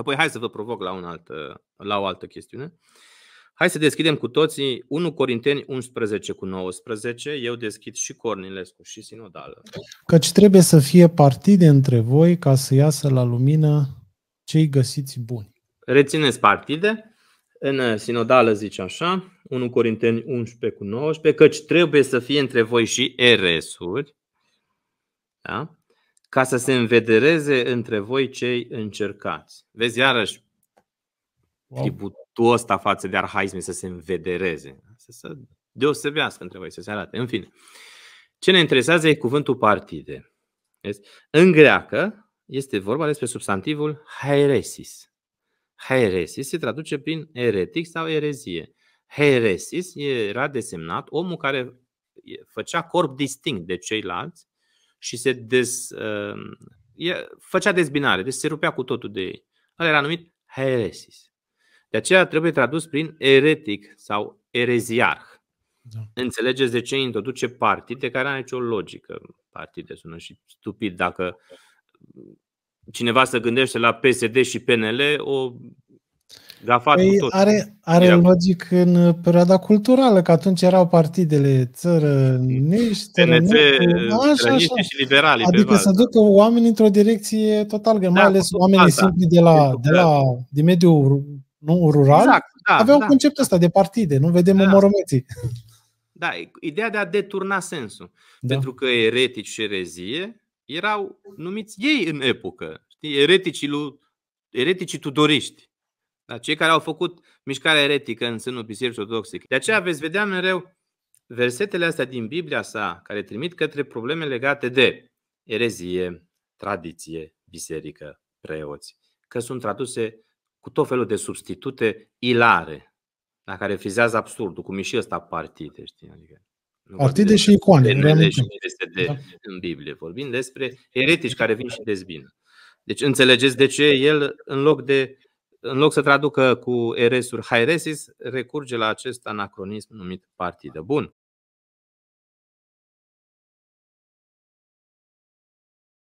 Apoi hai să vă provoc la, un alt, la o altă chestiune. Hai să deschidem cu toții 1 Corinteni 11 cu 19. Eu deschid și Cornilescu și Sinodală. Căci trebuie să fie partide între voi ca să iasă la lumină cei găsiți buni. Rețineți partide. În Sinodală zice așa, 1 Corinteni 11 cu 19, căci trebuie să fie între voi și eresuri. Da? ca să se învedereze între voi cei încercați. Vezi, iarăși, tributul ăsta față de arhaisme să se învedereze, să se deosebească între voi, să se arate. În fine, ce ne interesează e cuvântul partide. Vezi? În greacă este vorba despre substantivul haeresis. Haeresis se traduce prin eretic sau erezie. Heresis era desemnat omul care făcea corp distinct de ceilalți și se des, uh, e, făcea dezbinare, deci se rupea cu totul de ei. Ăla era numit heresis. De aceea trebuie tradus prin eretic sau ereziarh. Da. Înțelegeți de ce introduce partide care are nicio logică. Partide sună și stupid dacă cineva se gândește la PSD și PNL, o gafat păi tot. Are, are Era... logic în uh, perioada culturală, că atunci erau partidele țărănești, TNT, așa, așa. și liberali. Adică să ducă oameni într-o direcție total, da, mai ales oamenii simpli de la, de la, de mediul nu, rural, exact, da, aveau da. conceptul ăsta de partide, nu vedem da. omorometii. Da, ideea de a deturna sensul. Da. Pentru că eretici și erezie erau numiți ei în epocă. Știi, ereticii, lui, ereticii tudoriști. Da? Cei care au făcut mișcarea eretică în sânul Bisericii Ortodoxe. De aceea veți vedea mereu versetele astea din Biblia sa, care trimit către probleme legate de erezie, tradiție, biserică, preoți, că sunt traduse cu tot felul de substitute ilare, la care frizează absurdul, cum e și ăsta partide, știi? Adică Partide și icoane. De și de, da. în Biblie. Vorbim despre eretici care vin și dezbină. Deci înțelegeți de ce el, în loc de în loc să traducă cu eresuri haeresis, recurge la acest anacronism numit partidă. Bun.